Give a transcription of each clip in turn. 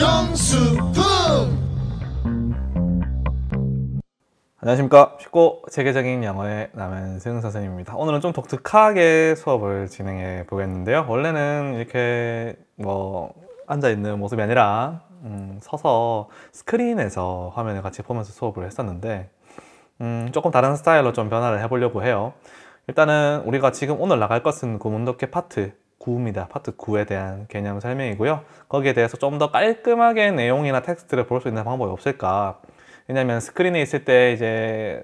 영수품 안녕하십니까 쉽고 체계적인 영어의 남은승 선생님입니다 오늘은 좀 독특하게 수업을 진행해 보겠는데요 원래는 이렇게 뭐 앉아있는 모습이 아니라 음, 서서 스크린에서 화면을 같이 보면서 수업을 했었는데 음, 조금 다른 스타일로 좀 변화를 해보려고 해요 일단은 우리가 지금 오늘 나갈 것은 고문독해 파트 9입니다. 파트 9에 대한 개념 설명이고요. 거기에 대해서 좀 더 깔끔하게 내용이나 텍스트를 볼 수 있는 방법이 없을까? 왜냐면 스크린에 있을 때 이제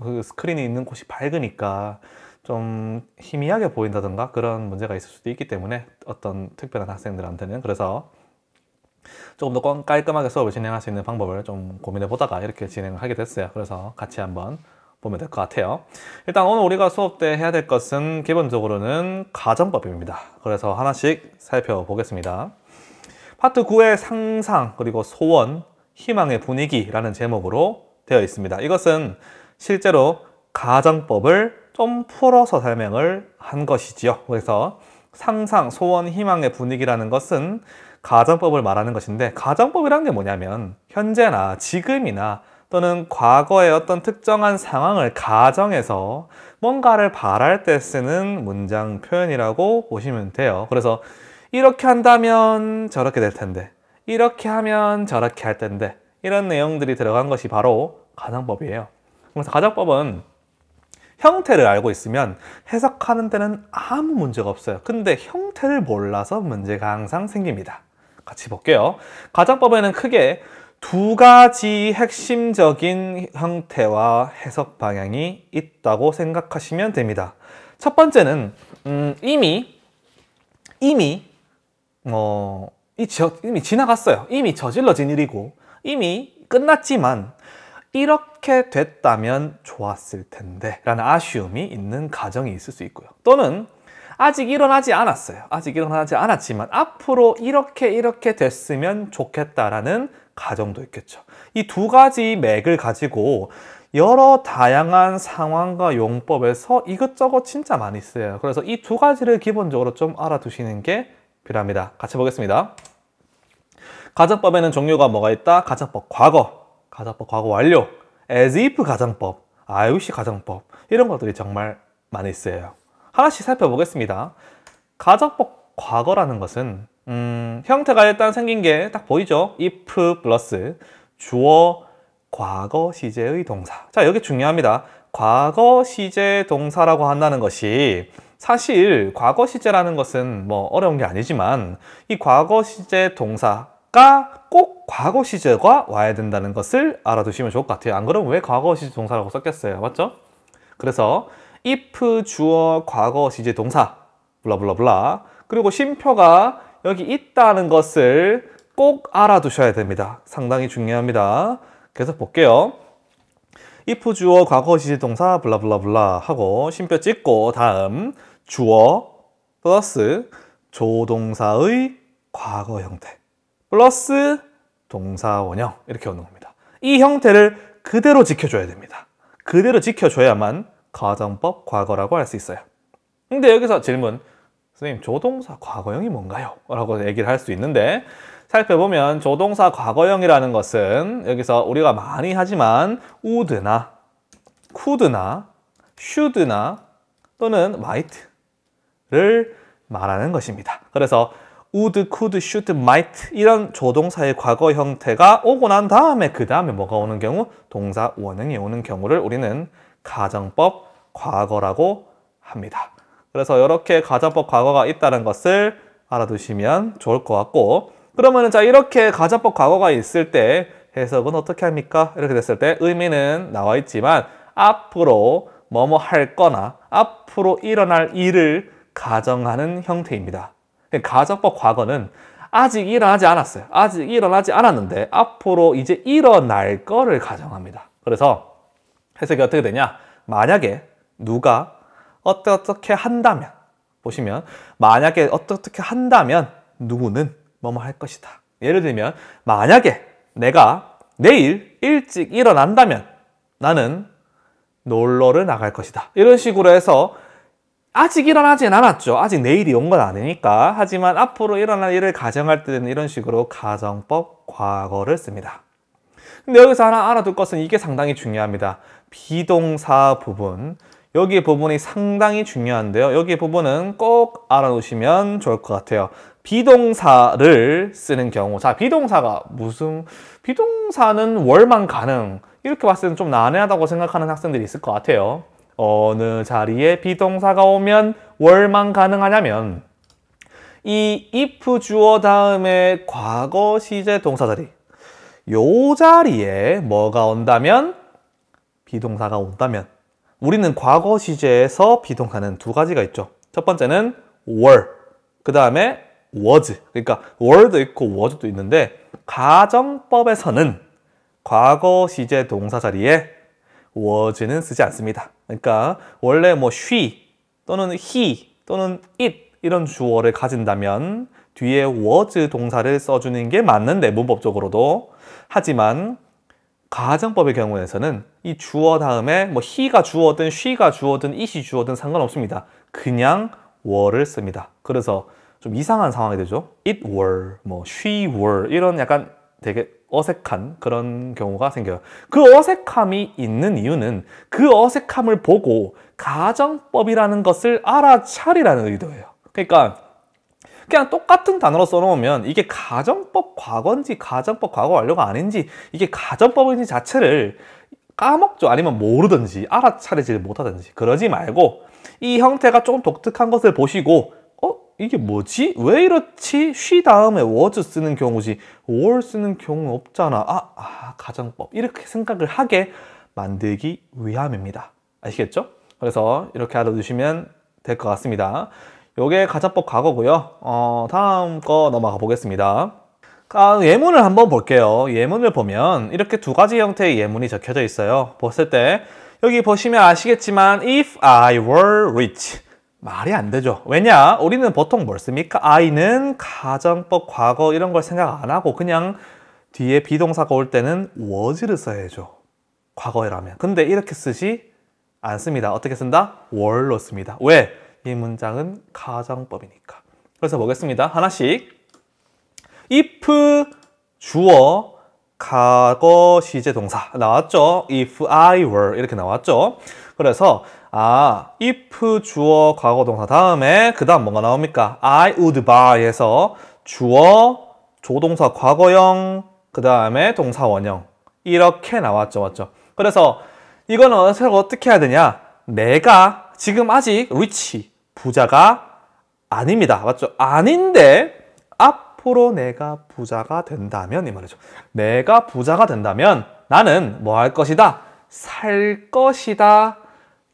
그 스크린이 있는 곳이 밝으니까 좀 희미하게 보인다든가 그런 문제가 있을 수도 있기 때문에 어떤 특별한 학생들한테는 그래서 조금 더 깔끔하게 수업을 진행할 수 있는 방법을 좀 고민해 보다가 이렇게 진행을 하게 됐어요. 그래서 같이 한번 보면 될 것 같아요 일단 오늘 우리가 수업 때 해야 될 것은 기본적으로는 가정법입니다 그래서 하나씩 살펴보겠습니다 파트 9의 상상 그리고 소원 희망의 분위기라는 제목으로 되어 있습니다 이것은 실제로 가정법을 좀 풀어서 설명을 한 것이지요 그래서 상상, 소원, 희망의 분위기라는 것은 가정법을 말하는 것인데 가정법이라는 게 뭐냐면 현재나 지금이나 또는 과거의 어떤 특정한 상황을 가정해서 뭔가를 바랄 때 쓰는 문장 표현이라고 보시면 돼요. 그래서 이렇게 한다면 저렇게 될 텐데 이렇게 하면 저렇게 할 텐데 이런 내용들이 들어간 것이 바로 가정법이에요. 그래서 가정법은 형태를 알고 있으면 해석하는 데는 아무 문제가 없어요. 근데 형태를 몰라서 문제가 항상 생깁니다. 같이 볼게요. 가정법에는 크게 두 가지 핵심적인 형태와 해석 방향이 있다고 생각하시면 됩니다. 첫 번째는 음, 이미 이미 어, 이 저, 이미 지나갔어요. 이미 저질러진 일이고 이미 끝났지만 이렇게 됐다면 좋았을 텐데 라는 아쉬움이 있는 가정이 있을 수 있고요. 또는 아직 일어나지 않았어요. 아직 일어나지 않았지만 앞으로 이렇게 이렇게 됐으면 좋겠다라는 가정도 있겠죠. 이 두 가지 맥을 가지고 여러 다양한 상황과 용법에서 이것저것 진짜 많이 쓰여요. 그래서 이 두 가지를 기본적으로 좀 알아두시는 게 필요합니다. 같이 보겠습니다. 가정법에는 종류가 뭐가 있다? 가정법 과거, 가정법 과거 완료, as if 가정법, IOC 가정법 이런 것들이 정말 많이 쓰여요. 하나씩 살펴보겠습니다. 가정법 과거라는 것은 음, 형태가 일단 생긴 게 딱 보이죠? if 플러스 주어 과거 시제의 동사 자 여기 중요합니다 과거 시제 동사라고 한다는 것이 사실 과거 시제라는 것은 뭐 어려운 게 아니지만 이 과거 시제 동사가 꼭 과거 시제가 와야 된다는 것을 알아두시면 좋을 것 같아요 안 그러면 왜 과거 시제 동사라고 썼겠어요 맞죠? 그래서 if 주어 과거 시제 동사 블라블라블라 그리고 심표가 여기 있다는 것을 꼭 알아두셔야 됩니다. 상당히 중요합니다. 계속 볼게요. if 주어 과거 시시동사 블라블라블라 하고 심표 찍고 다음 주어 플러스 조동사의 과거 형태 플러스 동사 원형 이렇게 오는 겁니다. 이 형태를 그대로 지켜줘야 됩니다. 그대로 지켜줘야만 가정법 과거라고 할 수 있어요. 근데 여기서 질문 선생님 조동사 과거형이 뭔가요? 라고 얘기를 할 수 있는데 살펴보면 조동사 과거형이라는 것은 여기서 우리가 많이 하지만 우드나 쿠드나 슈드나 또는 마이트를 말하는 것입니다. 그래서 우드, 쿠드, 슈드, 마이트 이런 조동사의 과거 형태가 오고 난 다음에 그 다음에 뭐가 오는 경우? 동사 원형이 오는 경우를 우리는 가정법 과거라고 합니다. 그래서 이렇게 가정법 과거가 있다는 것을 알아두시면 좋을 것 같고 그러면 자 이렇게 가정법 과거가 있을 때 해석은 어떻게 합니까? 이렇게 됐을 때 의미는 나와 있지만 앞으로 뭐뭐 할 거나 앞으로 일어날 일을 가정하는 형태입니다. 그러니까 가정법 과거는 아직 일어나지 않았어요. 아직 일어나지 않았는데 앞으로 이제 일어날 거를 가정합니다. 그래서 해석이 어떻게 되냐? 만약에 누가 어떻게 한다면 보시면 만약에 어떻게 한다면 누구는 뭐뭐 할 것이다. 예를 들면 만약에 내가 내일 일찍 일어난다면 나는 놀러를 나갈 것이다. 이런 식으로 해서 아직 일어나진 않았죠. 아직 내일이 온 건 아니니까. 하지만 앞으로 일어날 일을 가정할 때는 이런 식으로 가정법 과거를 씁니다. 근데 여기서 하나 알아둘 것은 이게 상당히 중요합니다. 비동사 부분. 여기 부분이 상당히 중요한데요. 여기 부분은 꼭 알아놓으시면 좋을 것 같아요. 비동사를 쓰는 경우 자 비동사가 무슨 비동사는 월만 가능 이렇게 봤을 때는 좀 난해하다고 생각하는 학생들이 있을 것 같아요. 어느 자리에 비동사가 오면 월만 가능하냐면 이 if 주어 다음에 과거 시제 동사 자리 요 자리에 뭐가 온다면 비동사가 온다면 우리는 과거 시제에서 비동하는두 가지가 있죠. 첫 번째는 were, 그 다음에 was. 그러니까 were도 있고 was도 있는데 가정법에서는 과거 시제 동사 자리에 was는 쓰지 않습니다. 그러니까 원래 뭐 she 또는 he 또는 it 이런 주어를 가진다면 뒤에 was 동사를 써주는 게 맞는데 문법적으로도 하지만 가정법의 경우에서는 이 주어 다음에 뭐 he가 주어든 she가 주어든 it이 주어든 상관없습니다. 그냥 were를 씁니다. 그래서 좀 이상한 상황이 되죠. it were, 뭐 she were 이런 약간 되게 어색한 그런 경우가 생겨요. 그 어색함이 있는 이유는 그 어색함을 보고 가정법이라는 것을 알아차리라는 의도예요. 그러니까 그냥 똑같은 단어로 써놓으면 이게 가정법 과거인지 가정법 과거 완료가 아닌지 이게 가정법인지 자체를 까먹죠 아니면 모르든지 알아차리지 못하든지 그러지 말고 이 형태가 조금 독특한 것을 보시고 어? 이게 뭐지? 왜 이렇지? 쉬 다음에 워즈 쓰는 경우지 월 쓰는 경우 없잖아 아, 아 가정법 이렇게 생각을 하게 만들기 위함입니다 아시겠죠? 그래서 이렇게 알아두시면 될 것 같습니다 요게 가자법 과거고요. 어, 다음 거 넘어가 보겠습니다. 아, 예문을 한번 볼게요. 예문을 보면 이렇게 두 가지 형태의 예문이 적혀져 있어요. 봤을 때 여기 보시면 아시겠지만 if I were rich 말이 안 되죠. 왜냐? 우리는 보통 뭘 씁니까? I는 가정법, 과거 이런 걸 생각 안 하고 그냥 뒤에 비동사가 올 때는 was를 써야죠. 과거라면. 에 근데 이렇게 쓰지 않습니다. 어떻게 쓴다? were로 씁니다. 왜? 이 문장은 가정법이니까. 그래서 보겠습니다. 하나씩. if 주어 과거 시제 동사 나왔죠? if I were 이렇게 나왔죠? 그래서 아 if 주어 과거 동사 다음에 그 다음 뭔가 나옵니까? I would buy에서 주어 조동사 과거형 그 다음에 동사 원형 이렇게 나왔죠 맞죠? 그래서 이거는 어떻게 해야 되냐 내가 지금 아직 r e c h 부자가 아닙니다. 맞죠? 아닌데 앞으로 내가 부자가 된다면 이 말이죠. 내가 부자가 된다면 나는 뭐 할 것이다? 살 것이다.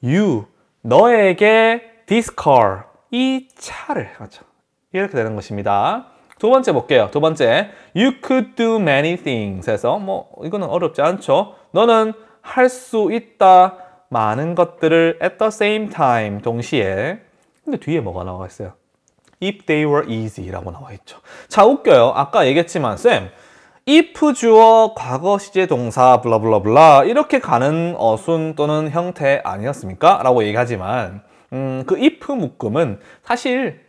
You 너에게 this car 이 차를 맞죠? 이렇게 되는 것입니다. 두 번째 볼게요. 두 번째 you could do many things에서 뭐 이거는 어렵지 않죠? 너는 할 수 있다. 많은 것들을 at the same time 동시에 근데 뒤에 뭐가 나와 있어요? If they were easy라고 나와 있죠. 자, 웃겨요. 아까 얘기했지만 쌤, if 주어 과거 시제 동사 블라블라블라 이렇게 가는 어순 또는 형태 아니었습니까? 라고 얘기하지만 음, 그 if 묶음은 사실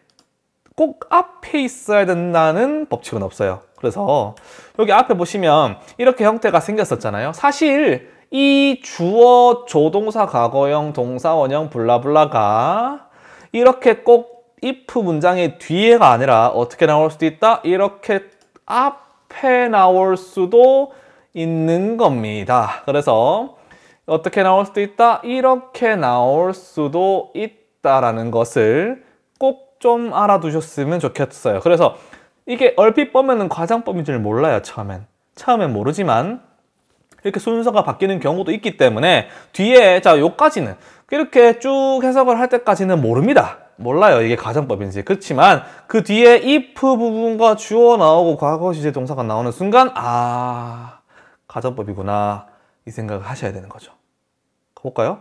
꼭 앞에 있어야 된다는 법칙은 없어요. 그래서 여기 앞에 보시면 이렇게 형태가 생겼었잖아요. 사실 이 주어 조동사 과거형 동사 원형 블라블라가 이렇게 꼭 if 문장의 뒤에가 아니라 어떻게 나올 수도 있다? 이렇게 앞에 나올 수도 있는 겁니다. 그래서 어떻게 나올 수도 있다? 이렇게 나올 수도 있다라는 것을 꼭 좀 알아두셨으면 좋겠어요. 그래서 이게 얼핏 보면 과장법인 줄 몰라요, 처음엔. 처음엔 모르지만 이렇게 순서가 바뀌는 경우도 있기 때문에 뒤에 자 요까지는 이렇게 쭉 해석을 할 때까지는 모릅니다. 몰라요 이게 가정법인지 그렇지만 그 뒤에 if 부분과 주어 나오고 과거 시제 동사가 나오는 순간 아 가정법이구나 이 생각을 하셔야 되는 거죠 가볼까요?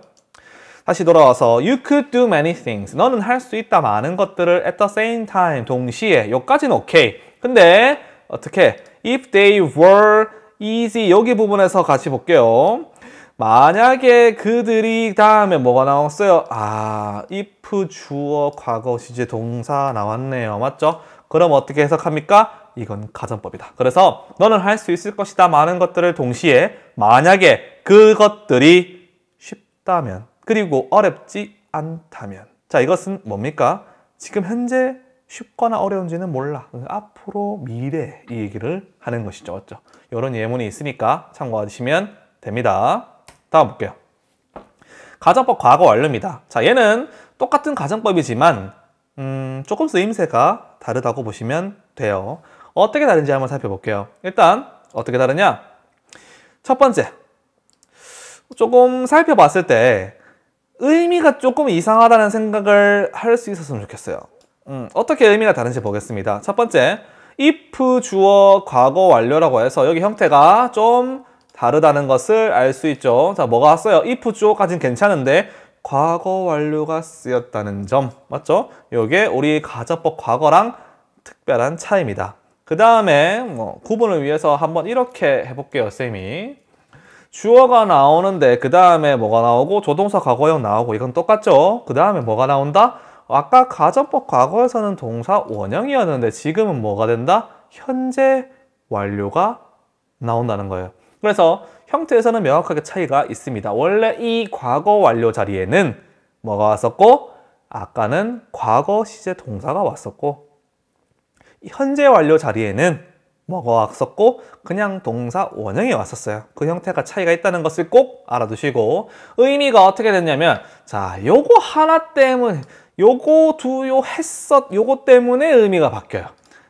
다시 돌아와서 You could do many things 너는 할 수 있다 많은 것들을 at the same time 동시에 여기까지는 오케이 o k 근데 어떻게 If they were 이지 여기 부분에서 같이 볼게요. 만약에 그들이 다음에 뭐가 나왔어요? 아, if 주어 과거 시제 동사 나왔네요. 맞죠? 그럼 어떻게 해석합니까? 이건 가정법이다. 그래서 너는 할 수 있을 것이다. 많은 것들을 동시에 만약에 그것들이 쉽다면 그리고 어렵지 않다면 자 이것은 뭡니까? 지금 현재 쉽거나 어려운지는 몰라. 앞으로 미래 이 얘기를 하는 것이죠. 맞죠? 이런 예문이 있으니까 참고하시면 됩니다. 다음 볼게요. 가정법 과거 완료입니다. 자, 얘는 똑같은 가정법이지만 음, 조금 쓰임새가 다르다고 보시면 돼요. 어떻게 다른지 한번 살펴볼게요. 일단 어떻게 다르냐? 첫 번째, 조금 살펴봤을 때 의미가 조금 이상하다는 생각을 할 수 있었으면 좋겠어요. 음, 어떻게 의미가 다른지 보겠습니다. 첫 번째, if 주어 과거 완료라고 해서 여기 형태가 좀 다르다는 것을 알 수 있죠. 자, 뭐가 왔어요? if 주어까지는 괜찮은데 과거 완료가 쓰였다는 점 맞죠? 이게 우리 가접법 과거랑 특별한 차이입니다. 그 다음에 뭐 구분을 위해서 한번 이렇게 해볼게요, 쌤이. 주어가 나오는데 그 다음에 뭐가 나오고 조동사 과거형 나오고 이건 똑같죠? 그 다음에 뭐가 나온다? 아까 가정법 과거에서는 동사 원형이었는데 지금은 뭐가 된다? 현재 완료가 나온다는 거예요. 그래서 형태에서는 명확하게 차이가 있습니다. 원래 이 과거 완료 자리에는 뭐가 왔었고 아까는 과거 시제 동사가 왔었고 현재 완료 자리에는 뭐가 왔었고 그냥 동사 원형이 왔었어요. 그 형태가 차이가 있다는 것을 꼭 알아두시고 의미가 어떻게 됐냐면 자 요거 하나 때문에 요거 두요 했었 요거 때문에 의미가 바뀌어요.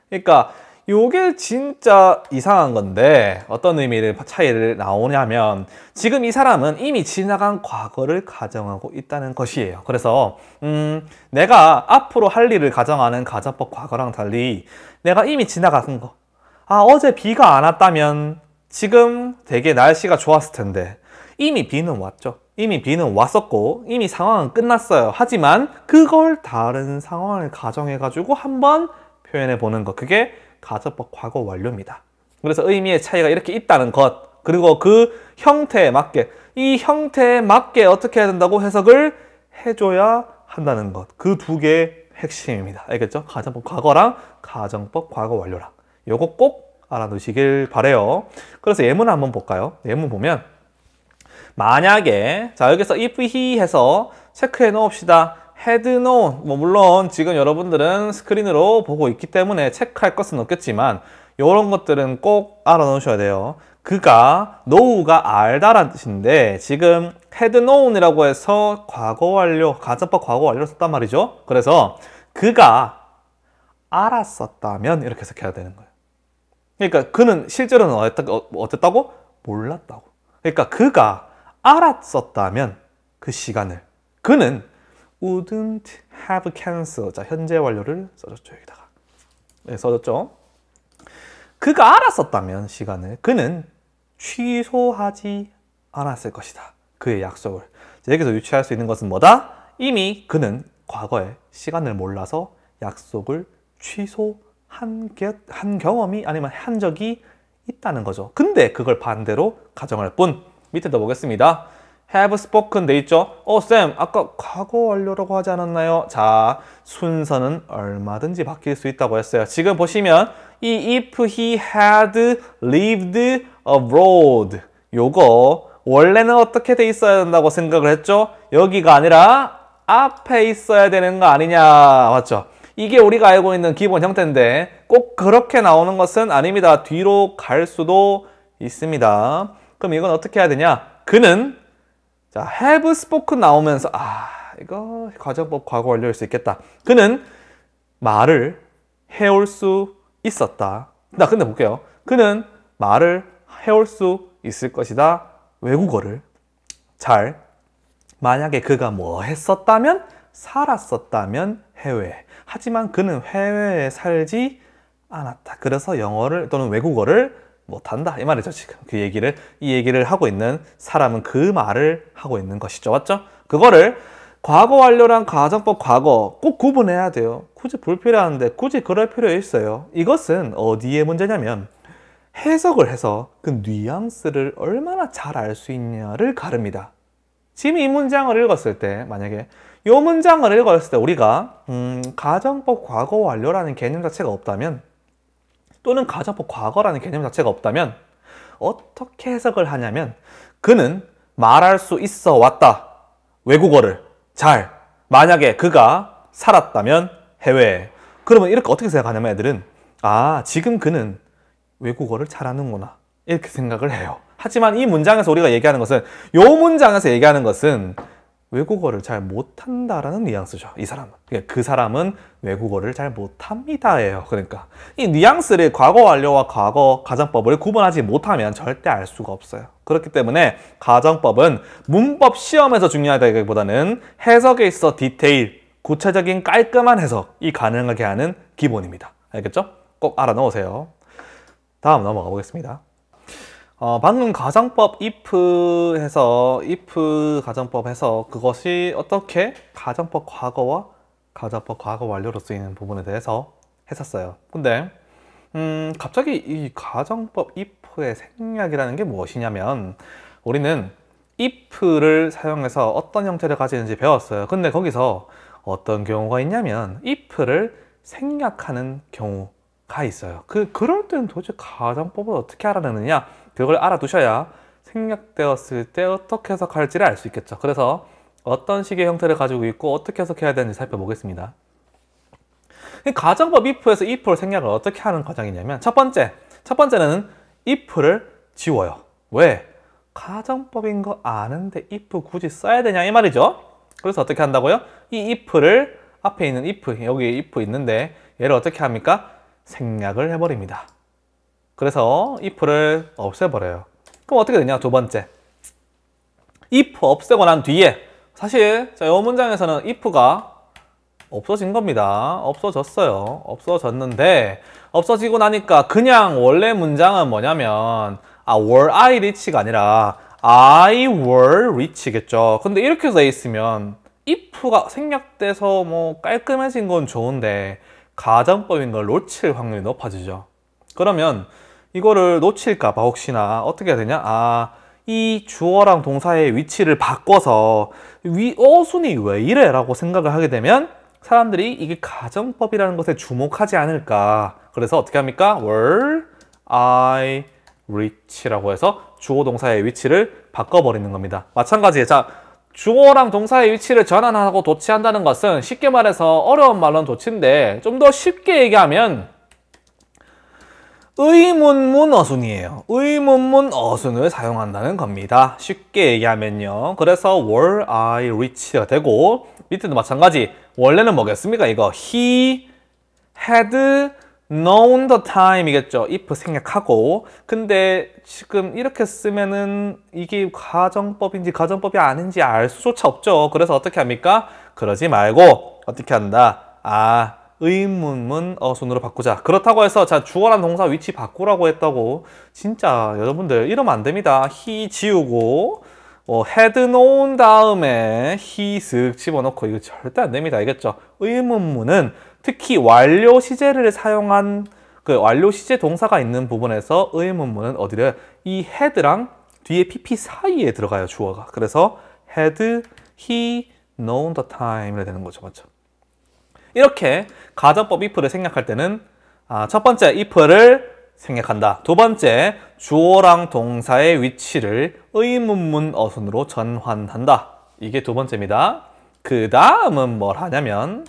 그러니까 요게 진짜 이상한 건데 어떤 의미를 차이를 나오냐면 지금 이 사람은 이미 지나간 과거를 가정하고 있다는 것이에요. 그래서 음 내가 앞으로 할 일을 가정하는 가정법 과거랑 달리 내가 이미 지나간 거. 아 어제 비가 안 왔다면 지금 되게 날씨가 좋았을 텐데 이미 비는 왔죠. 이미 B는 왔었고 이미 상황은 끝났어요. 하지만 그걸 다른 상황을 가정해가지고 한번 표현해 보는 것. 그게 가정법 과거 완료입니다. 그래서 의미의 차이가 이렇게 있다는 것. 그리고 그 형태에 맞게 이 형태에 맞게 어떻게 해야 된다고 해석을 해줘야 한다는 것. 그 두 개의 핵심입니다. 알겠죠? 가정법 과거랑 가정법 과거 완료랑. 요거 꼭 알아두시길 바래요. 그래서 예문 한번 볼까요? 예문 보면 만약에 자 여기서 if he 해서 체크해 놓읍시다. 헤드 노뭐 물론 지금 여러분들은 스크린으로 보고 있기 때문에 체크할 것은 없겠지만 이런 것들은 꼭 알아 놓으셔야 돼요. 그가 노우가 알다란 뜻인데 지금 헤드 노운이라고 해서 과거 완료 가정법 과거 완료를 썼단 말이죠. 그래서 그가 알았었다면 이렇게 해석해야 되는 거예요. 그러니까 그는 실제로는 어땠다고? 몰랐다고. 그러니까 그가 알았었다면 그 시간을 그는 wouldn't have cancer 자 현재 완료를 써줬죠 여기다가 네, 써줬죠 그가 알았었다면 시간을 그는 취소하지 않았을 것이다 그의 약속을 여기서 유추할 수 있는 것은 뭐다? 이미 그는 과거에 시간을 몰라서 약속을 취소한 게, 한 경험이 아니면 한 적이 있다는 거죠 근데 그걸 반대로 가정할 뿐 밑에 더 보겠습니다. have spoken 돼 있죠? 어, 쌤, 아까 과거 완료라고 하지 않았나요? 자, 순서는 얼마든지 바뀔 수 있다고 했어요. 지금 보시면 이 if he had lived abroad 요거 원래는 어떻게 돼 있어야 된다고 생각을 했죠? 여기가 아니라 앞에 있어야 되는 거 아니냐 맞죠? 이게 우리가 알고 있는 기본 형태인데 꼭 그렇게 나오는 것은 아닙니다. 뒤로 갈 수도 있습니다. 그럼 이건 어떻게 해야 되냐? 그는 자 have spoken 나오면서 아 이거 과정법 과거 완료일 수 있겠다. 그는 말을 해올 수 있었다. 나 근데 볼게요. 그는 말을 해올 수 있을 것이다. 외국어를 잘 만약에 그가 뭐 했었다면 살았었다면 해외 하지만 그는 해외에 살지 않았다. 그래서 영어를 또는 외국어를 못한다 이 말이죠 지금 그 얘기를 이 얘기를 하고 있는 사람은 그 말을 하고 있는 것이죠 맞죠? 그거를 과거 완료랑 가정법 과거 꼭 구분해야 돼요 굳이 불필요한데 굳이 그럴 필요 있어요 이것은 어디에 문제냐면 해석을 해서 그 뉘앙스를 얼마나 잘 알 수 있냐를 가릅니다 지금 이 문장을 읽었을 때 만약에 이 문장을 읽었을 때 우리가 음, 가정법 과거 완료라는 개념 자체가 없다면 또는 가정법 과거라는 개념 자체가 없다면 어떻게 해석을 하냐면 그는 말할 수 있어 왔다. 외국어를 잘. 만약에 그가 살았다면 해외에. 그러면 이렇게 어떻게 생각하냐면 애들은 아 지금 그는 외국어를 잘하는구나 이렇게 생각을 해요. 하지만 이 문장에서 우리가 얘기하는 것은 이 문장에서 얘기하는 것은 외국어를 잘 못한다라는 뉘앙스죠. 이 사람은. 그러니까 그 사람은 외국어를 잘 못합니다예요. 그러니까 이 뉘앙스를 과거 완료와 과거 가정법을 구분하지 못하면 절대 알 수가 없어요. 그렇기 때문에 가정법은 문법 시험에서 중요하다기보다는 해석에 있어 디테일, 구체적인 깔끔한 해석이 가능하게 하는 기본입니다. 알겠죠? 꼭 알아놓으세요. 다음 넘어가 보겠습니다. 어, 방금 가정법 if 해서 if 가정법 해서 그것이 어떻게 가정법 과거와 가정법 과거 완료로 쓰이는 부분에 대해서 했었어요 근데 음, 갑자기 이 가정법 if의 생략이라는 게 무엇이냐면 우리는 if를 사용해서 어떤 형태를 가지는지 배웠어요 근데 거기서 어떤 경우가 있냐면 if를 생략하는 경우가 있어요 그 그럴 때는 도대체 가정법을 어떻게 알아내느냐 그걸 알아두셔야 생략되었을 때 어떻게 해석할지를 알 수 있겠죠. 그래서 어떤 식의 형태를 가지고 있고 어떻게 해석해야 되는지 살펴보겠습니다. 가정법 if에서 if를 생략을 어떻게 하는 과정이냐면 첫 번째, 첫 번째는 if를 지워요. 왜? 가정법인 거 아는데 if 굳이 써야 되냐 이 말이죠. 그래서 어떻게 한다고요? 이 if를 앞에 있는 if, 여기 if 있는데 얘를 어떻게 합니까? 생략을 해버립니다. 그래서 if를 없애버려요. 그럼 어떻게 되냐? 두 번째. if 없애고 난 뒤에 사실 자, 이 문장에서는 if가 없어진 겁니다. 없어졌어요. 없어졌는데 없어지고 나니까 그냥 원래 문장은 뭐냐면 아, were I rich가 아니라 I were rich겠죠. 근데 이렇게 돼 있으면 if가 생략돼서 뭐 깔끔해진 건 좋은데 가정법인 걸 놓칠 확률이 높아지죠. 그러면 이거를 놓칠까 봐 혹시나 어떻게 해야 되냐? 아, 이 주어랑 동사의 위치를 바꿔서 위, 어, 순이 왜 이래? 라고 생각을 하게 되면 사람들이 이게 가정법이라는 것에 주목하지 않을까. 그래서 어떻게 합니까? were, I, r e c h 라고 해서 주어 동사의 위치를 바꿔버리는 겁니다. 마찬가지에 자 주어랑 동사의 위치를 전환하고 도치한다는 것은 쉽게 말해서 어려운 말로는 도치인데 좀 더 쉽게 얘기하면 의문문 어순이에요. 의문문 어순을 사용한다는 겁니다. 쉽게 얘기하면요. 그래서 were I rich가 되고 밑에도 마찬가지. 원래는 뭐겠습니까? 이거 he had known the time이겠죠. if 생략하고 근데 지금 이렇게 쓰면은 이게 가정법인지 가정법이 아닌지 알 수조차 없죠. 그래서 어떻게 합니까? 그러지 말고 어떻게 한다? 아 의문문 어, 손으로 바꾸자 그렇다고 해서 자 주어란 동사 위치 바꾸라고 했다고 진짜 여러분들 이러면 안 됩니다 he 지우고 어, 헤드 놓은 다음에 he 쓱 집어넣고 이거 절대 안 됩니다 알겠죠 의문문은 특히 완료 시제를 사용한 그 완료 시제 동사가 있는 부분에서 의문문은 어디를 이 헤드랑 뒤에 pp 사이에 들어가요 주어가 그래서 had he known the time를 되는 거죠 맞죠 이렇게 가정법 if를 생략할 때는 아, 첫 번째 if를 생략한다. 두 번째, 주어랑 동사의 위치를 의문문 어순으로 전환한다. 이게 두 번째입니다. 그 다음은 뭘 하냐면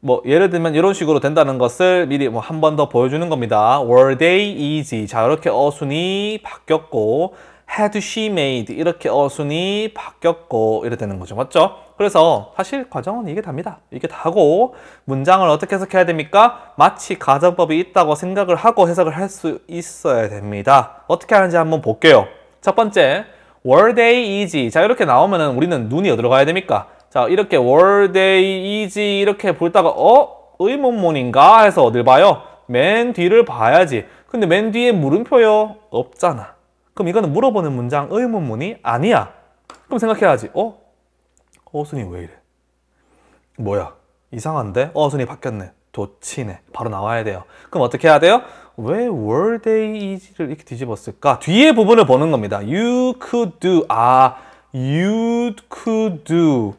뭐 예를 들면 이런 식으로 된다는 것을 미리 뭐 한 번 더 보여주는 겁니다. were they easy? 자 이렇게 어순이 바뀌었고 had she made 이렇게 어순이 바뀌었고 이래 되는 거죠 맞죠? 그래서 사실 과정은 이게 답니다 이게 다고 문장을 어떻게 해석해야 됩니까? 마치 가정법이 있다고 생각을 하고 해석을 할 수 있어야 됩니다 어떻게 하는지 한번 볼게요 첫 번째 were they easy 자 이렇게 나오면 우리는 눈이 어디로 가야 됩니까? 자 이렇게 were they easy 이렇게 볼다가 어? 의문문인가 해서 어딜 봐요? 맨 뒤를 봐야지 근데 맨 뒤에 물음표요? 없잖아 그럼 이거는 물어보는 문장 의문문이 아니야. 그럼 생각해야지. 어? 어순이 왜 이래? 뭐야? 이상한데? 어순이 바뀌었네. 도치네. 바로 나와야 돼요. 그럼 어떻게 해야 돼요? 왜 were they is를 이렇게 뒤집었을까? 뒤에 부분을 보는 겁니다. You could do. 아, you could do.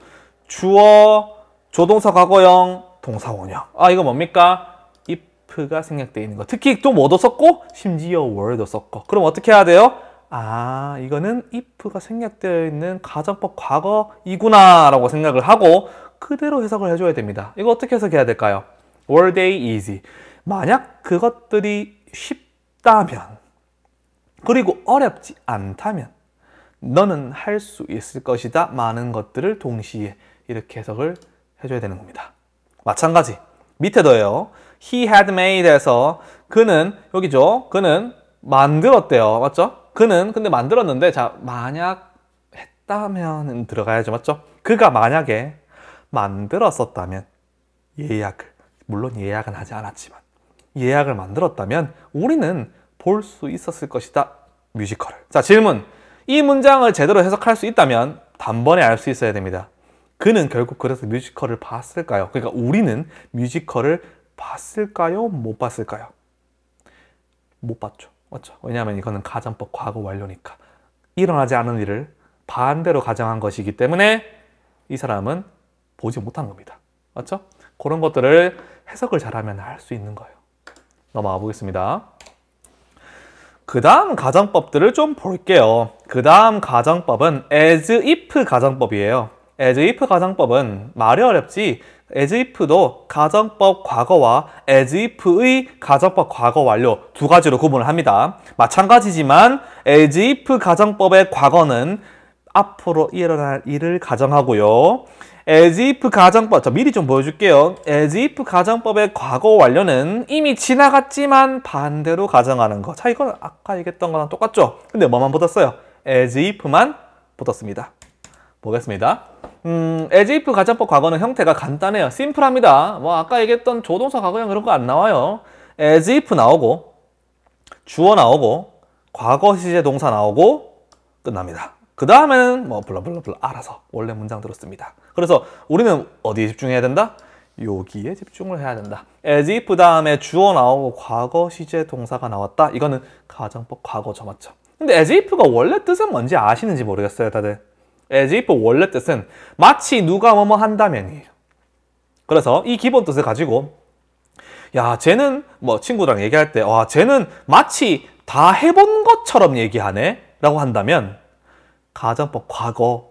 주어, 조동사 과거형, 동사 원형. 아, 이거 뭡니까? 프가 생략되어 있는 거. 특히 또 뭐도 썼고 심지어 월도 썼고. 그럼 어떻게 해야 돼요? 아 이거는 if가 생략되어 있는 가정법 과거이구나 라고 생각을 하고 그대로 해석을 해줘야 됩니다. 이거 어떻게 해석해야 될까요? were they easy? 만약 그것들이 쉽다면 그리고 어렵지 않다면 너는 할 수 있을 것이다 많은 것들을 동시에 이렇게 해석을 해줘야 되는 겁니다. 마찬가지 밑에 더요. he had made에서 그는 여기죠. 그는 만들었대요. 맞죠? 그는 근데 만들었는데 자 만약 했다면 들어가야죠. 맞죠? 그가 만약에 만들었었다면 예약을 물론 예약은 하지 않았지만 예약을 만들었다면 우리는 볼 수 있었을 것이다. 뮤지컬을. 자 질문. 이 문장을 제대로 해석할 수 있다면 단번에 알 수 있어야 됩니다. 그는 결국 그래서 뮤지컬을 봤을까요? 그러니까 우리는 뮤지컬을 봤을까요? 못 봤을까요? 못 봤죠. 맞죠? 왜냐하면 이거는 가정법 과거 완료니까 일어나지 않은 일을 반대로 가정한 것이기 때문에 이 사람은 보지 못한 겁니다. 맞죠? 그런 것들을 해석을 잘하면 알 수 있는 거예요. 넘어가 보겠습니다. 그 다음 가정법들을 좀 볼게요. 그 다음 가정법은 as if 가정법이에요. as if 가정법은 말이 어렵지 에 s i 프도 가정법 과거와 에 s i 프의 가정법 과거 완료 두 가지로 구분을 합니다. 마찬가지지만 에 s i 프 가정법의 과거는 앞으로 일어날 일을 가정하고요. 에 s i 프 가정법, 저 미리 좀 보여줄게요. 에 s i 프 가정법의 과거 완료는 이미 지나갔지만 반대로 가정하는 거. 자, 이건 아까 얘기했던 거랑 똑같죠? 근데 뭐만 붙었어요? 에 s i 프만 붙었습니다. 보겠습니다. 음, as if 가정법 과거는 형태가 간단해요. 심플합니다. 뭐 아까 얘기했던 조동사 과거형 그런 거 안 나와요. as if 나오고 주어 나오고 과거 시제 동사 나오고 끝납니다. 그 다음에는 뭐 블라블라블라 알아서 원래 문장대로 씁니다. 그래서 우리는 어디에 집중해야 된다? 여기에 집중을 해야 된다. as if 다음에 주어 나오고 과거 시제 동사가 나왔다. 이거는 가정법 과거죠 맞죠? 근데 as if가 원래 뜻은 뭔지 아시는지 모르겠어요 다들. as if 원래 뜻은 마치 누가 뭐뭐 한다면이에요. 그래서 이 기본 뜻을 가지고 야 쟤는 뭐 친구랑 얘기할 때 와 쟤는 마치 다 해본 것처럼 얘기하네 라고 한다면 가정법 과거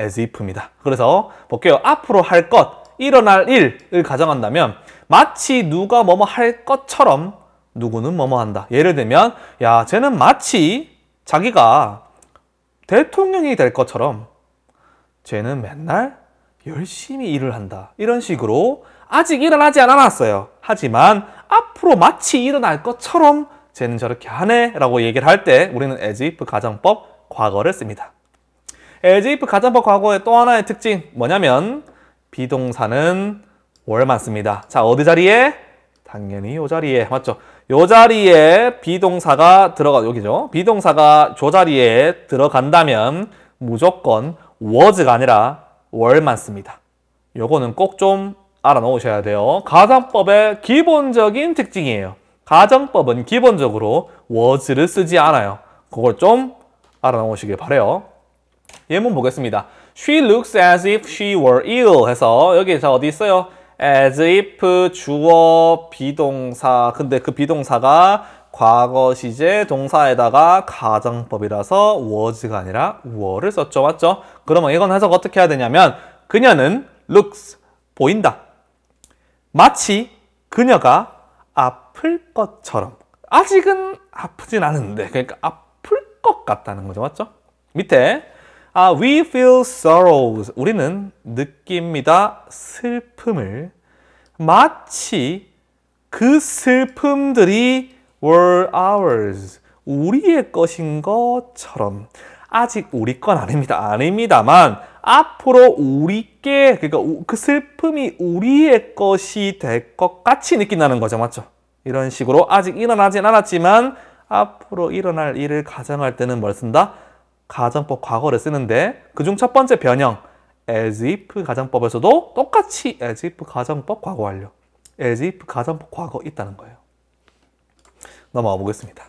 as if입니다. 그래서 볼게요. 앞으로 할 것, 일어날 일을 가정한다면 마치 누가 뭐뭐 할 것처럼 누구는 뭐뭐 한다. 예를 들면 야 쟤는 마치 자기가 대통령이 될 것처럼 쟤는 맨날 열심히 일을 한다. 이런 식으로 아직 일어나지 않았어요. 하지만 앞으로 마치 일어날 것처럼 쟤는 저렇게 하네 라고 얘기를 할 때 우리는 as if 가정법 과거를 씁니다. as if 가정법 과거의 또 하나의 특징 뭐냐면 비동사는 월만 씁니다. 자 어디 자리에? 당연히 요 자리에 맞죠? 요 자리에 비동사가 들어가 여기죠. 비동사가 조 자리에 들어간다면 무조건 was가 아니라 were만 씁니다. 요거는 꼭 좀 알아놓으셔야 돼요. 가정법의 기본적인 특징이에요. 가정법은 기본적으로 was를 쓰지 않아요. 그걸 좀 알아놓으시길 바래요. 예문 보겠습니다. She looks as if she were ill 해서 여기서 어디 있어요? as if 주어 비동사 근데 그 비동사가 과거 시제 동사에다가 가정법이라서 was가 아니라 were를 썼죠. 맞죠? 그러면 이건 해석 어떻게 해야 되냐면 그녀는 looks, 보인다. 마치 그녀가 아플 것처럼 아직은 아프진 않은데 그러니까 아플 것 같다는 거죠. 맞죠? 밑에 아, we feel sorrows. 우리는 느낍니다. 슬픔을 마치 그 슬픔들이 were ours. 우리의 것인 것처럼. 아직 우리 건 아닙니다. 아닙니다만 앞으로 우리께 그러니까 그 슬픔이 우리의 것이 될 것 같이 느낀다는 거죠. 맞죠? 이런 식으로 아직 일어나진 않았지만 앞으로 일어날 일을 가정할 때는 뭘 쓴다? 가정법 과거를 쓰는데 그중 첫 번째 변형 as if 가정법에서도 똑같이 as if 가정법 과거 완료 as if 가정법 과거 있다는 거예요. 넘어가 보겠습니다.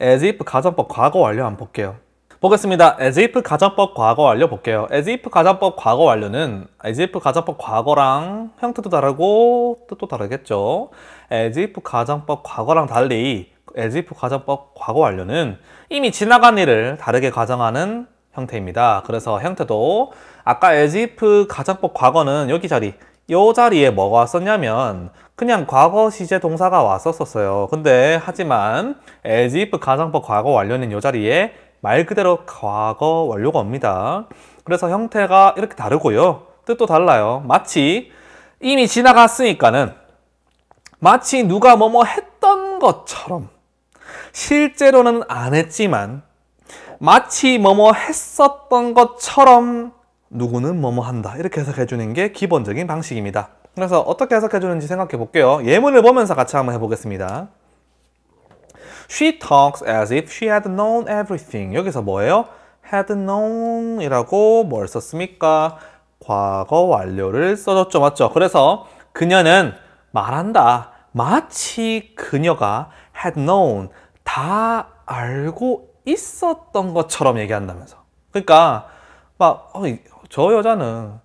as if 가정법 과거 완료 한번 볼게요. 보겠습니다. as if 가정법 과거 완료 볼게요. as if 가정법 과거 완료는 as if 가정법 과거랑 형태도 다르고 뜻도 다르겠죠. as if 가정법 과거랑 달리 as if 가정법 과거 완료는 이미 지나간 일을 다르게 가정하는 형태입니다. 그래서 형태도 아까 as if 가정법 과거는 여기 자리 이 자리에 뭐가 썼냐면 그냥 과거 시제 동사가 왔었었어요. 근데 하지만 as if 가정법 과거 완료는 이 자리에 말 그대로 과거 완료가 옵니다. 그래서 형태가 이렇게 다르고요. 뜻도 달라요. 마치 이미 지나갔으니까는 마치 누가 뭐뭐 했던 것처럼 실제로는 안 했지만 마치 뭐뭐 했었던 것처럼 누구는 뭐뭐 한다 이렇게 해석해 주는 게 기본적인 방식입니다. 그래서 어떻게 해석해 주는지 생각해 볼게요. 예문을 보면서 같이 한번 해보겠습니다. She talks as if she had known everything. 여기서 뭐예요? had known 이라고 뭘 썼습니까? 과거 완료를 써줬죠. 맞죠? 그래서 그녀는 말한다. 마치 그녀가 had known, 다 알고 있었던 것처럼 얘기한다면서. 그러니까 막저 어, 여자는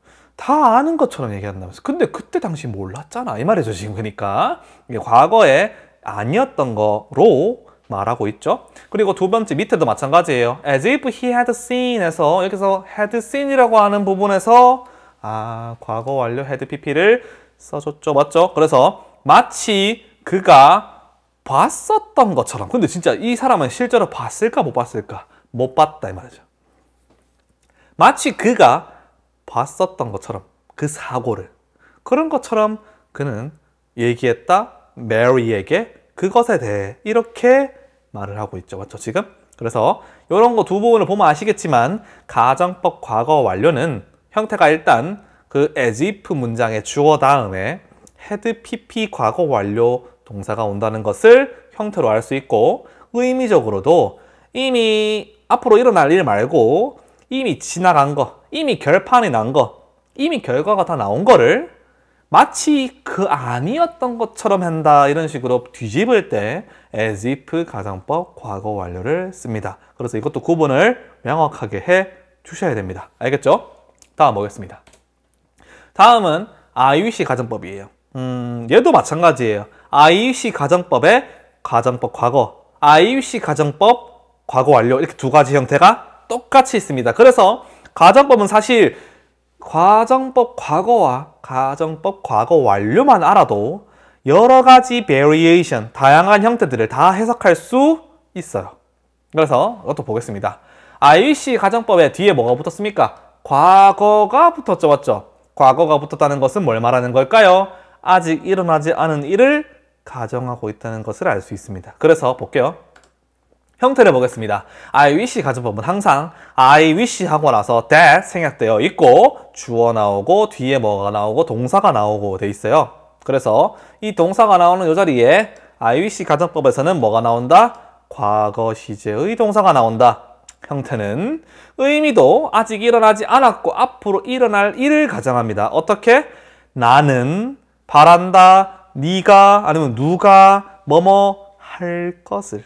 다 아는 것처럼 얘기한다면서 근데 그때 당시 몰랐잖아 이 말이죠 지금 그러니까 이게 과거에 아니었던 거로 말하고 있죠 그리고 두 번째 밑에도 마찬가지예요 as if he had seen 에서 여기서 had seen 이라고 하는 부분에서 아 과거 완료 had pp를 써줬죠 맞죠 그래서 마치 그가 봤었던 것처럼 근데 진짜 이 사람은 실제로 봤을까 못 봤을까 못 봤다 이 말이죠 마치 그가 봤었던 것처럼 그 사고를 그런 것처럼 그는 얘기했다 메리에게 그것에 대해 이렇게 말을 하고 있죠. 맞죠? 지금? 그래서 이런 거 두 부분을 보면 아시겠지만 가정법 과거 완료는 형태가 일단 그 as if 문장의 주어 다음에 had pp 과거 완료 동사가 온다는 것을 형태로 알 수 있고 의미적으로도 이미 앞으로 일어날 일 말고 이미 지나간 거, 이미 결판이 난 거, 이미 결과가 다 나온 거를 마치 그 아니었던 것처럼 한다 이런 식으로 뒤집을 때 as if 가정법 과거 완료를 씁니다. 그래서 이것도 구분을 명확하게 해 주셔야 됩니다. 알겠죠? 다음 보겠습니다. 다음은 IUC 가정법이에요. 음, 얘도 마찬가지예요. IUC 가정법의 가정법 과거, IUC 가정법 과거 완료 이렇게 두 가지 형태가 똑같이 있습니다. 그래서 가정법은 사실 가정법 과거와 가정법 과거 완료만 알아도 여러 가지 variation, 다양한 형태들을 다 해석할 수 있어요. 그래서 이것도 보겠습니다. i e c 가정법에 뒤에 뭐가 붙었습니까? 과거가 붙었죠, 맞죠? 과거가 붙었다는 것은 뭘 말하는 걸까요? 아직 일어나지 않은 일을 가정하고 있다는 것을 알 수 있습니다. 그래서 볼게요. 형태를 보겠습니다. I wish 가정법은 항상 I wish 하고 나서 that 생략되어 있고 주어 나오고 뒤에 뭐가 나오고 동사가 나오고 돼 있어요. 그래서 이 동사가 나오는 이 자리에 I wish 가정법에서는 뭐가 나온다? 과거 시제의 동사가 나온다. 형태는 의미도 아직 일어나지 않았고 앞으로 일어날 일을 가정합니다. 어떻게? 나는 바란다, 네가 아니면 누가 뭐뭐 할 것을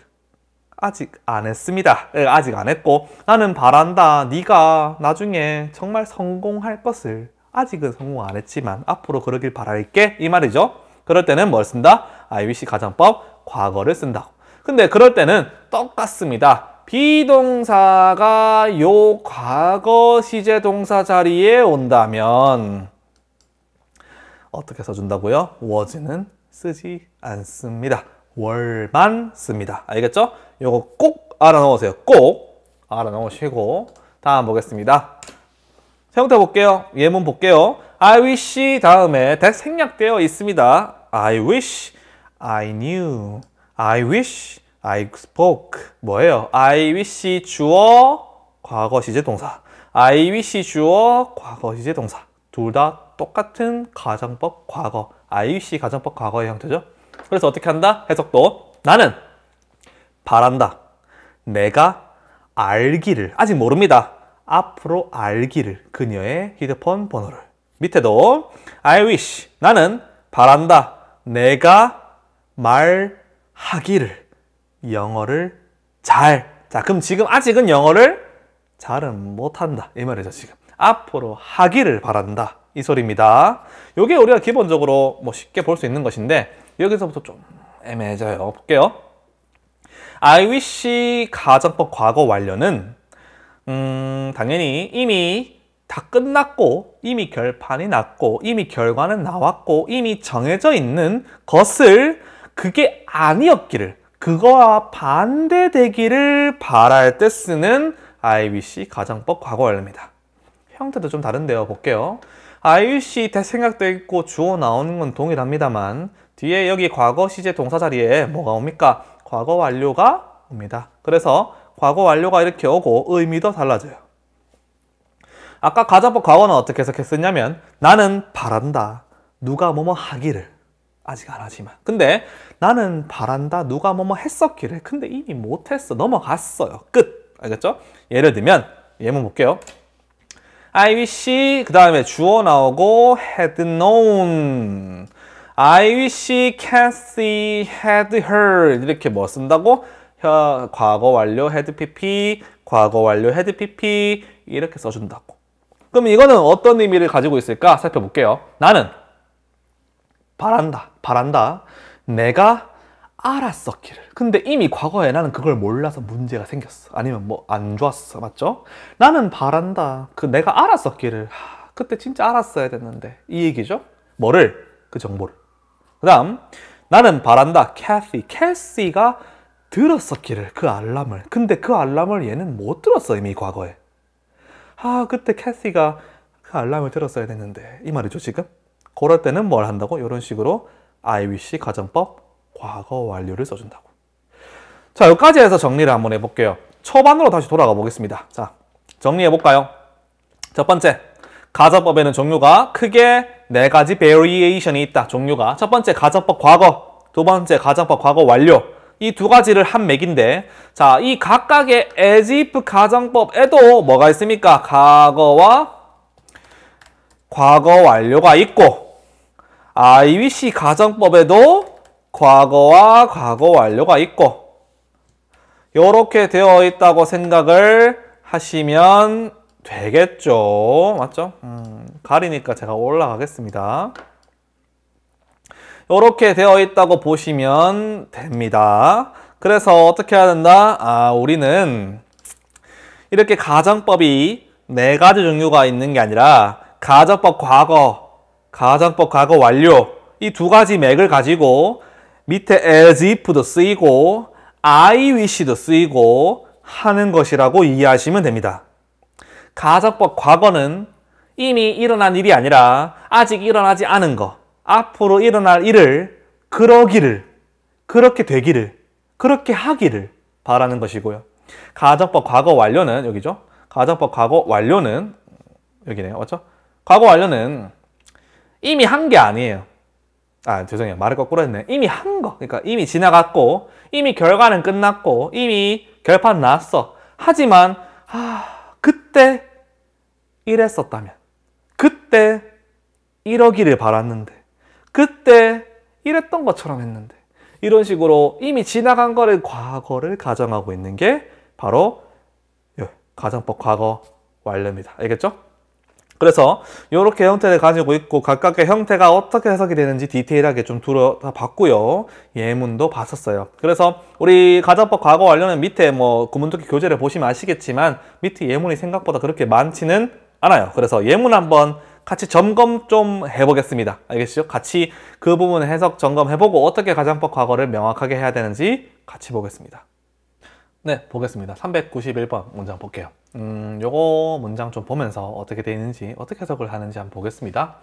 아직 안 했습니다. 예, 아직 안 했고 나는 바란다. 네가 나중에 정말 성공할 것을 아직은 성공 안 했지만 앞으로 그러길 바랄게 이 말이죠. 그럴 때는 뭘 쓴다? IBC 가정법 과거를 쓴다. 근데 그럴 때는 똑같습니다. 비동사가 요 과거 시제 동사 자리에 온다면 어떻게 써준다고요? was는 쓰지 않습니다. 월만 씁니다. 알겠죠? 요거 꼭 알아 놓으세요꼭 알아 놓으시고 다음 보겠습니다. 세부터 볼게요. 예문 볼게요. I wish 다음에 t 생략되어 있습니다. I wish I knew I wish I spoke 뭐예요? I wish 주어 과거 시제 동사 I wish 주어 과거 시제 동사 둘 다 똑같은 가정법 과거 I wish 가정법 과거의 형태죠. 그래서 어떻게 한다? 해석도 나는 바란다. 내가 알기를 아직 모릅니다. 앞으로 알기를 그녀의 휴대폰 번호를 밑에도 I wish 나는 바란다. 내가 말하기를 영어를 잘. 자, 그럼 지금 아직은 영어를 잘은 못한다. 이 말이죠, 지금. 앞으로 하기를 바란다. 이 소리입니다. 이게 우리가 기본적으로 뭐 쉽게 볼 수 있는 것인데 여기서부터 좀 애매해져요. 볼게요. IWC 가정법 과거 완료는 음, 당연히 이미 다 끝났고 이미 결판이 났고 이미 결과는 나왔고 이미 정해져 있는 것을 그게 아니었기를 그거와 반대되기를 바랄 때 쓰는 IWC 가정법 과거 완료입니다. 형태도 좀 다른데요. 볼게요. IUC 대생각도 있고 주어 나오는 건 동일합니다만 뒤에 여기 과거 시제 동사 자리에 뭐가 옵니까? 과거 완료가 옵니다. 그래서 과거 완료가 이렇게 오고 의미도 달라져요. 아까 가자법 과거는 어떻게 해석했었냐면 나는 바란다. 누가 뭐뭐 하기를. 아직 안 하지만. 근데 나는 바란다. 누가 뭐뭐 했었기를. 근데 이미 못했어. 넘어갔어요. 끝. 알겠죠? 예를 들면 예문 볼게요. I wish 그 다음에 주어 나오고 had known I wish Cathy had heard 이렇게 뭐 쓴다고? 혀, 과거 완료 had pp 과거 완료 had pp 이렇게 써준다고 그럼 이거는 어떤 의미를 가지고 있을까 살펴볼게요 나는 바란다 바란다 내가 알았었기를 근데 이미 과거에 나는 그걸 몰라서 문제가 생겼어 아니면 뭐 안 좋았어 맞죠? 나는 바란다 그 내가 알았었기를 하, 그때 진짜 알았어야 됐는데 이 얘기죠 뭐를? 그 정보를 그 다음 나는 바란다 캐시 캐시가 들었었기를 그 알람을 근데 그 알람을 얘는 못 들었어 이미 과거에 아 그때 캐시가 그 알람을 들었어야 됐는데 이 말이죠 지금 그럴 때는 뭘 한다고 이런 식으로 IWC 가정법 과거 완료를 써준다고 자 여기까지 해서 정리를 한번 해볼게요 초반으로 다시 돌아가 보겠습니다 자 정리해 볼까요 첫 번째 가정법에는 종류가 크게 네 가지 베리에이션이 있다. 종류가. 첫 번째 가정법 과거, 두 번째 가정법 과거 완료. 이 두 가지를 한 맥인데 자, 이 각각의 as if 가정법에도 뭐가 있습니까? 과거와 과거 완료가 있고 I wish 가정법에도 과거와 과거 완료가 있고 이렇게 되어 있다고 생각을 하시면 되겠죠. 맞죠? 음, 가리니까 제가 올라가겠습니다. 이렇게 되어 있다고 보시면 됩니다. 그래서 어떻게 해야 된다? 아, 우리는 이렇게 가정법이 네 가지 종류가 있는 게 아니라 가정법 과거, 가정법 과거 완료 이 두 가지 맥을 가지고 밑에 as if도 쓰이고 I wish도 쓰이고 하는 것이라고 이해하시면 됩니다. 가정법 과거는 이미 일어난 일이 아니라 아직 일어나지 않은 거 앞으로 일어날 일을 그러기를, 그렇게 되기를, 그렇게 하기를 바라는 것이고요. 가정법 과거 완료는 여기죠. 가정법 과거 완료는 여기네요. 맞죠? 과거 완료는 이미 한 게 아니에요. 아 죄송해요. 말을 거꾸로 했네. 이미 한 거. 그러니까 이미 지나갔고 이미 결과는 끝났고 이미 결판 났어. 하지만 아 그때 이랬었다면 그때 이러기를 바랐는데 그때 이랬던 것처럼 했는데 이런 식으로 이미 지나간 거를 과거를 가정하고 있는 게 바로 예, 가정법 과거 완료입니다. 알겠죠? 그래서 이렇게 형태를 가지고 있고 각각의 형태가 어떻게 해석이 되는지 디테일하게 좀 들어봤고요. 예문도 봤었어요. 그래서 우리 가정법 과거 완료는 밑에 뭐 구문특기 교재를 보시면 아시겠지만 밑에 예문이 생각보다 그렇게 많지는 알아요 그래서 예문 한번 같이 점검 좀 해보겠습니다. 알겠죠? 같이 그 부분 해석 점검해보고 어떻게 가장법 과거를 명확하게 해야 되는지 같이 보겠습니다. 네, 보겠습니다. 391번 문장 볼게요. 음, 요거 문장 좀 보면서 어떻게 되어 있는지, 어떻게 해석을 하는지 한번 보겠습니다.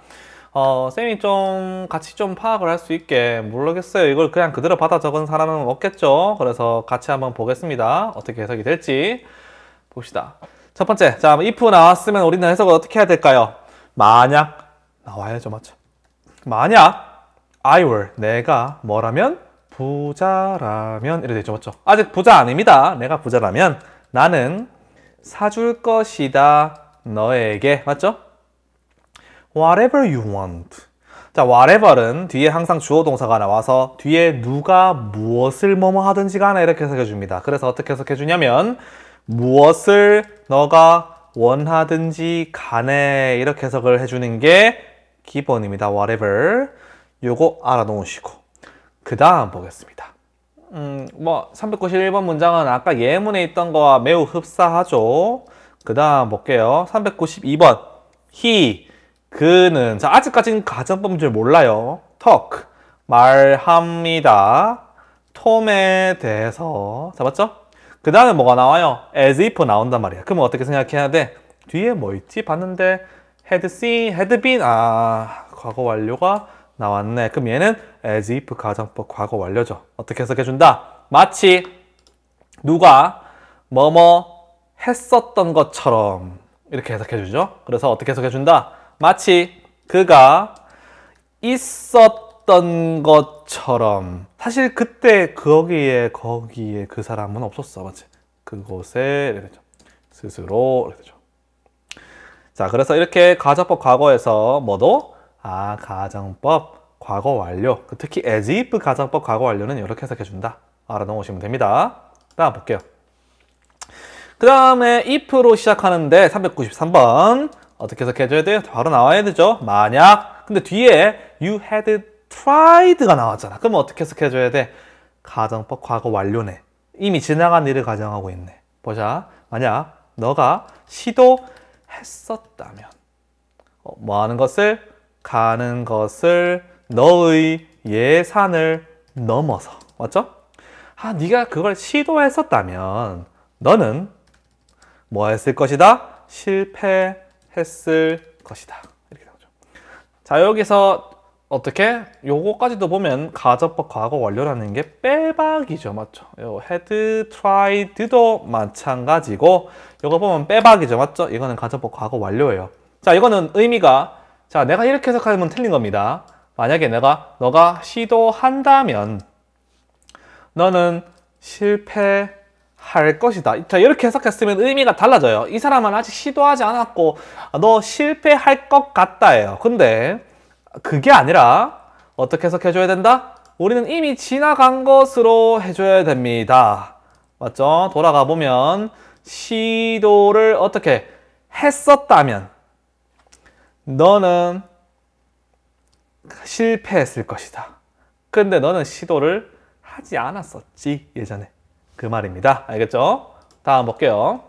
어, 쌤이 좀 같이 좀 파악을 할 수 있게 모르겠어요. 이걸 그냥 그대로 받아 적은 사람은 없겠죠. 그래서 같이 한번 보겠습니다. 어떻게 해석이 될지 봅시다. 첫 번째, 자, if 나왔으면 우리는 해석을 어떻게 해야 될까요? 만약 나와야죠, 맞죠? 만약 I were 내가 뭐라면 부자라면 이래 되죠, 맞죠? 아직 부자 아닙니다. 내가 부자라면 나는 사줄 것이다 너에게 맞죠? Whatever you want. 자, whatever는 뒤에 항상 주어 동사가 나와서 뒤에 누가 무엇을 뭐뭐 하든지 간에 이렇게 해석해 줍니다. 그래서 어떻게 해석해 주냐면 무엇을 너가 원하든지 간에 이렇게 해석을 해주는 게 기본입니다. whatever. 요거 알아놓으시고 그 다음 보겠습니다. 음, 뭐 391번 문장은 아까 예문에 있던 거와 매우 흡사하죠. 그 다음 볼게요. 392번 he, 그는 자 아직까지는 가정법인 줄 몰라요. talk, 말합니다. 톰에 대해서 잡았죠? 그 다음에 뭐가 나와요? as if 나온단 말이야. 그러 어떻게 생각해야 돼? 뒤에 뭐 있지? 봤는데 had seen, had been 아 과거 완료가 나왔네. 그럼 얘는 as if 가정법 과거 완료죠. 어떻게 해석해준다? 마치 누가 뭐뭐 했었던 것처럼 이렇게 해석해주죠. 그래서 어떻게 해석해준다? 마치 그가 있었 없었던 것처럼 사실 그때 거기에 거기에 그 사람은 없었어 맞지? 그곳에 이렇게 되죠. 스스로 이렇게 되죠. 자 그래서 이렇게 가정법 과거에서 뭐도 아 가정법 과거 완료 특히 as if 가정법 과거 완료는 이렇게 해석해 준다 알아놓으시면 됩니다 따라 볼게요 그 다음에 if로 시작하는데 393번 어떻게 해석해줘야 돼요? 바로 나와야 되죠 만약 근데 뒤에 you had tried가 나왔잖아. 그럼 어떻게 해석해줘야 돼? 가정법 과거 완료네. 이미 지나간 일을 가정하고 있네. 보자. 만약 너가 시도했었다면 어, 뭐 하는 것을? 가는 것을 너의 예산을 넘어서 맞죠? 아, 네가 그걸 시도했었다면 너는 뭐 했을 것이다? 실패했을 것이다. 이렇게 나오죠. 자, 여기서 어떻게 요거까지도 보면 가접법 과거 완료라는 게 빼박이죠 맞죠 요 had t r i 도 마찬가지고 요거 보면 빼박이죠 맞죠 이거는 가접법 과거 완료예요 자 이거는 의미가 자 내가 이렇게 해석하면 틀린 겁니다 만약에 내가 너가 시도한다면 너는 실패할 것이다 자 이렇게 해석했으면 의미가 달라져요 이 사람은 아직 시도하지 않았고 너 실패할 것 같다예요 근데 그게 아니라 어떻게 해석해줘야 된다? 우리는 이미 지나간 것으로 해줘야 됩니다. 맞죠? 돌아가 보면 시도를 어떻게 했었다면 너는 실패했을 것이다. 근데 너는 시도를 하지 않았었지 예전에 그 말입니다. 알겠죠? 다음 볼게요.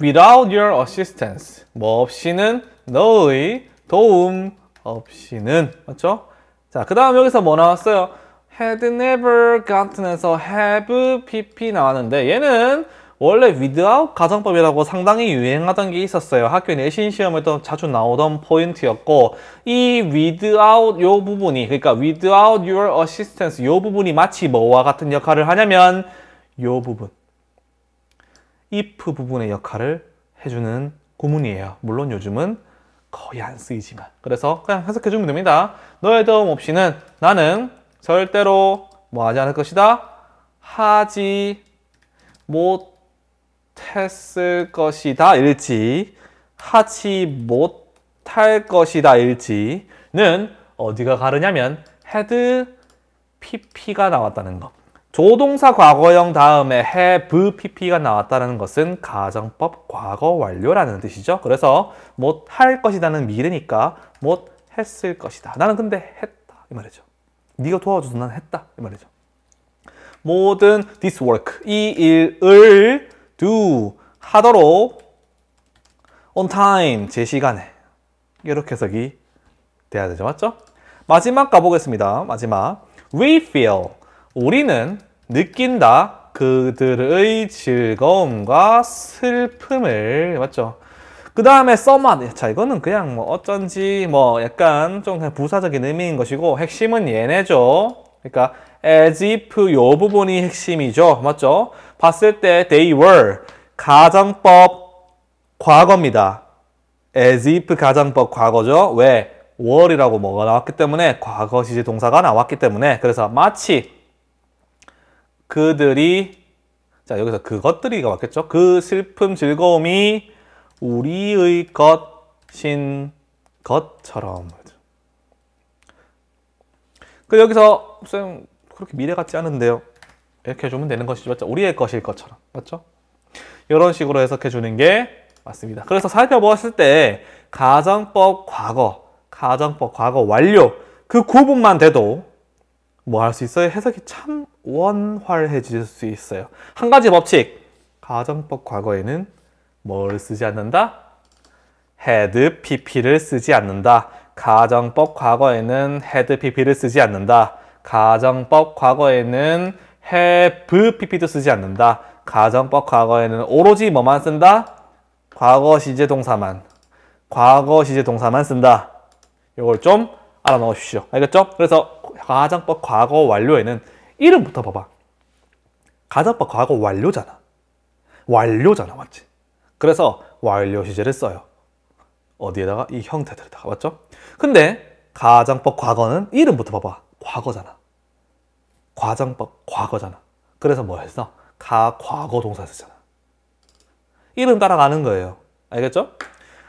Without your assistance 뭐 없이는 너의 도움 없이는 맞죠? 자, 그 다음 여기서 뭐 나왔어요? had never gotten에서 have pp 나왔는데 얘는 원래 without 가정법이라고 상당히 유행하던 게 있었어요. 학교 내신 시험에도 자주 나오던 포인트였고 이 without 요 부분이 그러니까 without your assistance 요 부분이 마치 뭐와 같은 역할을 하냐면 요 부분 if 부분의 역할을 해주는 구문이에요. 물론 요즘은 거의 안 쓰이지만 그래서 그냥 해석해 주면 됩니다. 너의 도움 없이는 나는 절대로 뭐 하지 않을 것이다. 하지 못했을 것이다 일지 하지 못할 것이다 일지는 어디가 가르냐면 헤드 PP가 나왔다는 것. 조동사 과거형 다음에 have pp가 나왔다는 것은 가정법 과거 완료라는 뜻이죠. 그래서 못 할 것이다는 미래니까 못 했을 것이다. 나는 근데 했다 이 말이죠. 네가 도와줘서 난 했다 이 말이죠. 모든 this work 이 일을 do 하도록 on time 제 시간에 이렇게 해석이 돼야 되죠. 맞죠? 마지막 가보겠습니다. 마지막 we feel 우리는 느낀다. 그들의 즐거움과 슬픔을 맞죠? 그 다음에 써만 자 이거는 그냥 뭐 어쩐지 뭐 약간 좀 그냥 부사적인 의미인 것이고 핵심은 얘네죠 그러니까 as if 요 부분이 핵심이죠 맞죠 봤을 때 they were 가정법 과거입니다 as if 가정법 과거죠 왜 were이라고 뭐가 나왔기 때문에 과거 시제 동사가 나왔기 때문에 그래서 마치 그들이 자 여기서 그것들이가 맞겠죠? 그 슬픔 즐거움이 우리의 것인 것처럼 그 여기서 쌤 그렇게 미래 같지 않은데요 이렇게 해주면 되는 것이죠 맞죠? 우리의 것일 것처럼 맞죠? 이런 식으로 해석해 주는 게 맞습니다 그래서 살펴보았을 때 가정법 과거 가정법 과거 완료 그 구분만 돼도 뭐할수 있어요? 해석이 참 원활해질 수 있어요. 한 가지 법칙. 가정법 과거에는 뭘 쓰지 않는다? had, pp를 쓰지 않는다. 가정법 과거에는 had, pp를 쓰지 않는다. 가정법 과거에는 have, pp도 쓰지 않는다. 가정법 과거에는 오로지 뭐만 쓴다? 과거 시제 동사만. 과거 시제 동사만 쓴다. 이걸 좀 알아놓으십시오. 알겠죠? 그래서 가장법 과거 완료에는 이름부터 봐봐. 가장법 과거 완료잖아. 완료잖아, 맞지? 그래서 완료 시제를 써요. 어디에다가? 이 형태들에다가, 맞죠? 근데 가장법 과거는 이름부터 봐봐. 과거잖아. 과장법 과거잖아. 그래서 뭐 했어? 가 과거 동사 쓰잖아. 이름 따라가는 거예요. 알겠죠?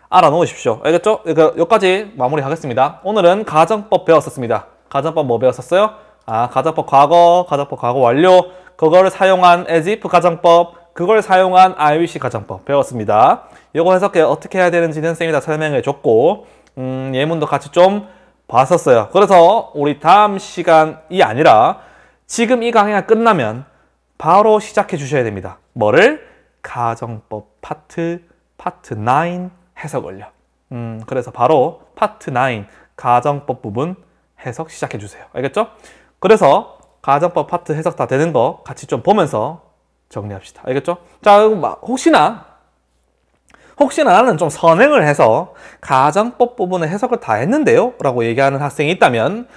알아놓으십시오. 알겠죠? 그러니까 여기까지 마무리하겠습니다. 오늘은 가정법 배웠었습니다. 가정법 뭐 배웠었어요? 아, 가정법 과거, 가정법 과거 완료. 그거를 사용한 에지프 가정법, 그걸 사용한 IUC 가정법 배웠습니다. 이거 해석해 어떻게 해야 되는지는 쌤이 다 설명해 줬고 음, 예문도 같이 좀 봤었어요. 그래서 우리 다음 시간이 아니라 지금 이 강의가 끝나면 바로 시작해 주셔야 됩니다. 뭐를? 가정법 파트, 파트 9 해석을요. 음, 그래서 바로 파트 9 가정법 부분 해석 시작해 주세요. 알겠죠? 그래서 가정법 파트 해석 다 되는 거 같이 좀 보면서 정리합시다. 알겠죠? 자, 혹시나 혹시나 나는 좀 선행을 해서 가정법 부분의 해석을 다 했는데요? 라고 얘기하는 학생이 있다면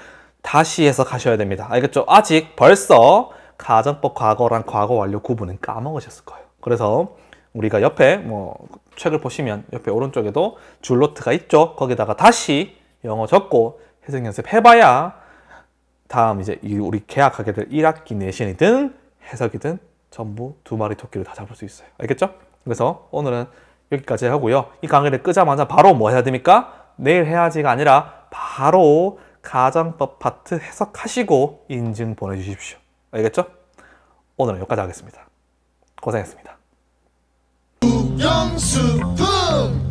다시 해석하셔야 됩니다. 알겠죠? 아직 벌써 가정법 과거랑 과거 완료 구분은 까먹으셨을 거예요. 그래서 우리가 옆에 뭐 책을 보시면 옆에 오른쪽에도 줄노트가 있죠. 거기다가 다시 영어 적고 해석 연습 해봐야 다음 이제 우리 계약하게 될 1학기 내신이든 해석이든 전부 두 마리 토끼를 다 잡을 수 있어요. 알겠죠? 그래서 오늘은 여기까지 하고요. 이 강의를 끄자마자 바로 뭐 해야 됩니까? 내일 해야지가 아니라 바로 가정법 파트 해석하시고 인증 보내주십시오. 알겠죠? 오늘은 여기까지 하겠습니다. 고생했습니다. 영수품